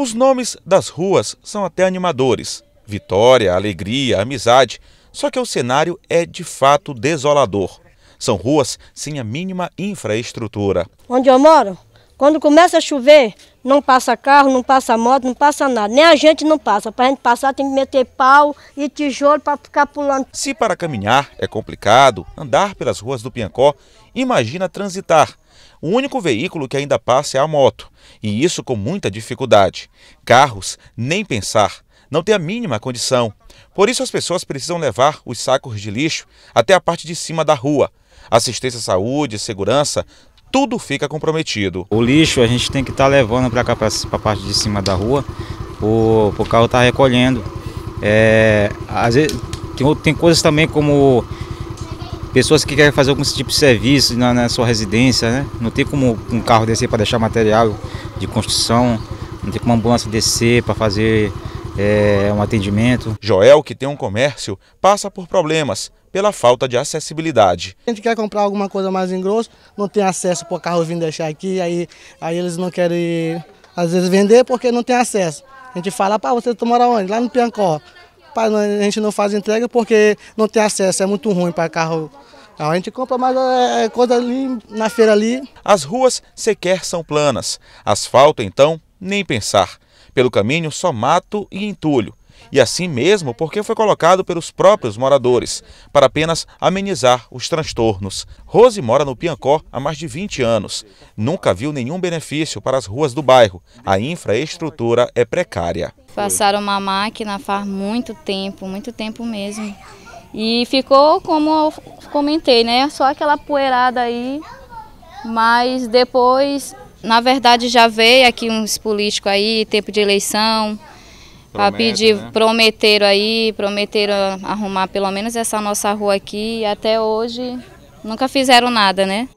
Os nomes das ruas são até animadores: vitória, alegria, amizade. Só que o cenário é de fato desolador. São ruas sem a mínima infraestrutura. Onde eu moro, quando começa a chover, não passa carro, não passa moto, não passa nada. Nem a gente não passa. Para a gente passar tem que meter pau e tijolo para ficar pulando. Se para caminhar é complicado, andar pelas ruas do Piancó, imagina transitar. O único veículo que ainda passa é a moto, e isso com muita dificuldade. Carros, nem pensar, não tem a mínima condição. Por isso as pessoas precisam levar os sacos de lixo até a parte de cima da rua. Assistência à saúde, segurança, tudo fica comprometido. O lixo a gente tem que estar tá levando para cá, para a parte de cima da rua, o, o carro estar tá recolhendo. É, às vezes, tem, tem coisas também como pessoas que querem fazer algum tipo de serviço na, na sua residência, né? Não tem como um carro descer para deixar material de construção, não tem como ambulância descer para fazer é, um atendimento. Joel, que tem um comércio, passa por problemas pela falta de acessibilidade. A gente quer comprar alguma coisa mais em grosso, não tem acesso para o carro vir deixar aqui, aí, aí eles não querem, às vezes, vender porque não tem acesso. A gente fala, pá, você mora onde? Lá no Piancó. Pá, a gente não faz entrega porque não tem acesso, é muito ruim para carro a gente compra mais é, é coisa ali na feira ali. As ruas sequer são planas. Asfalto, então, nem pensar. Pelo caminho, só mato e entulho. E assim mesmo porque foi colocado pelos próprios moradores, para apenas amenizar os transtornos. Rose mora no Piancó há mais de 20 anos. Nunca viu nenhum benefício para as ruas do bairro. A infraestrutura é precária. Passaram uma máquina faz muito tempo, muito tempo mesmo. E ficou como eu comentei, né? Só aquela poeirada aí. Mas depois na verdade, já veio aqui uns políticos aí, tempo de eleição, para pedir, né? prometeram aí, prometeram arrumar pelo menos essa nossa rua aqui. E até hoje nunca fizeram nada, né?